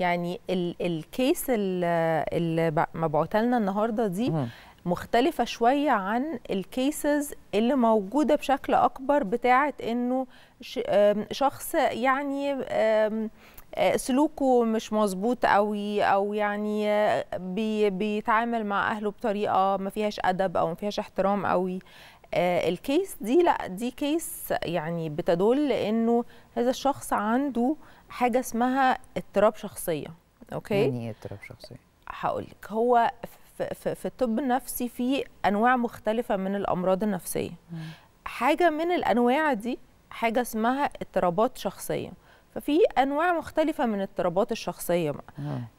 يعني ال الكيس اللي مبعوته لنا النهارده دي مختلفه شويه عن الكيسز اللي موجوده بشكل اكبر بتاعه انه شخص يعني آه سلوكه مش مظبوط قوي او يعني بيتعامل مع اهله بطريقه ما فيهاش ادب او ما فيهاش احترام قوي آه، الكيس دي لا دي كيس يعني بتدل انه هذا الشخص عنده حاجه اسمها اضطراب شخصيه اوكي يعني ايه اضطراب شخصيه هقول لك هو في, في الطب النفسي في انواع مختلفه من الامراض النفسيه حاجه من الانواع دي حاجه اسمها اضطرابات شخصيه ففي انواع مختلفه من اضطرابات الشخصيه بقى.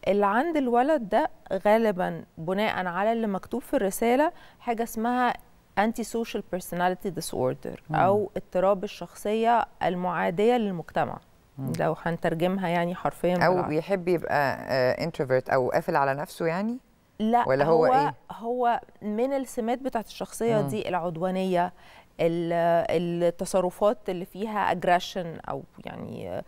اللي عند الولد ده غالبا بناء على اللي مكتوب في الرساله حاجه اسمها انتي سوشيال بيرسوناليتي ديس اوردر او اضطراب الشخصيه المعاديه للمجتمع مم. لو هنترجمها يعني حرفيا او بالعرض. بيحب يبقى انتروفيرت آه، او قافل على نفسه يعني لا ولا هو, هو ايه هو من السمات بتاعه الشخصيه مم. دي العدوانيه التصرفات اللي فيها اجريشن او يعني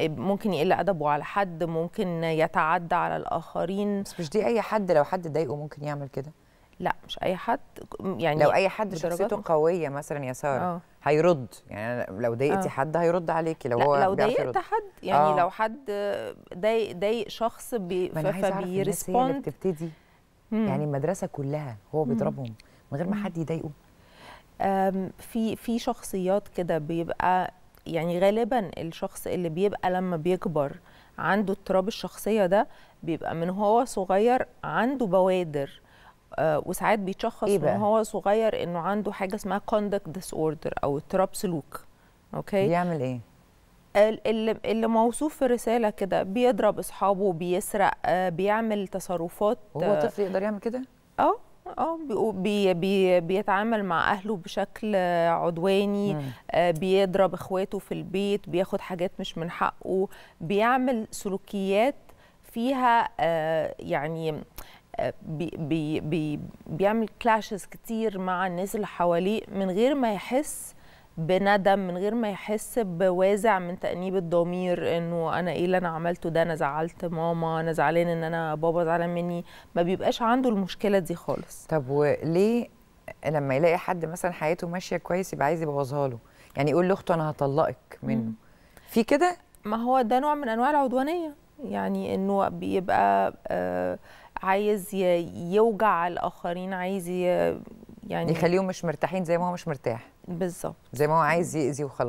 ممكن يقل ادبه على حد ممكن يتعدى على الاخرين بس مش دي اي حد لو حد ضايقه ممكن يعمل كده لا مش اي حد يعني لو اي حد شخصيته قويه مثلا يا ساره آه. هيرد يعني لو ضايقتي آه. حد هيرد عليكي لو لا هو لو ضايقت حد يعني أوه. لو حد ضايق ضايق شخص بي اللي بتبتدي يعني المدرسه كلها هو بيضربهم من غير ما حد يضايقه في في شخصيات كده بيبقى يعني غالبا الشخص اللي بيبقى لما بيكبر عنده اضطراب الشخصيه ده بيبقى من هو صغير عنده بوادر آه، وساعات بيتشخص إيه من هو صغير انه عنده حاجه اسمها كوندكت ديس اوردر او اضطراب سلوك اوكي بيعمل ايه اللي, اللي موصوف في الرساله كده بيضرب اصحابه بيسرق آه، بيعمل تصرفات هو آه، طفل يقدر يعمل كده اه اه بي بي بيتعامل مع اهله بشكل عدواني آه بيضرب اخواته في البيت بياخد حاجات مش من حقه بيعمل سلوكيات فيها آه يعني بي بي بي بيعمل كلاشز كتير مع الناس اللي حواليه من غير ما يحس بندم من غير ما يحس بوازع من تأنيب الضمير انه انا ايه اللي انا عملته ده انا زعلت ماما انا زعلان ان انا بابا زعلان مني ما بيبقاش عنده المشكله دي خالص طب وليه لما يلاقي حد مثلا حياته ماشيه كويس يبقى عايز يبوظها له يعني يقول لاخته انا هطلقك منه في كده ما هو ده نوع من انواع العدوانيه يعني انه بيبقى آه عايز يوجع الاخرين عايز يعني يخليهم مش مرتاحين زي ما هو مش مرتاح بالظبط زي ما هو عايز يأذي وخلاص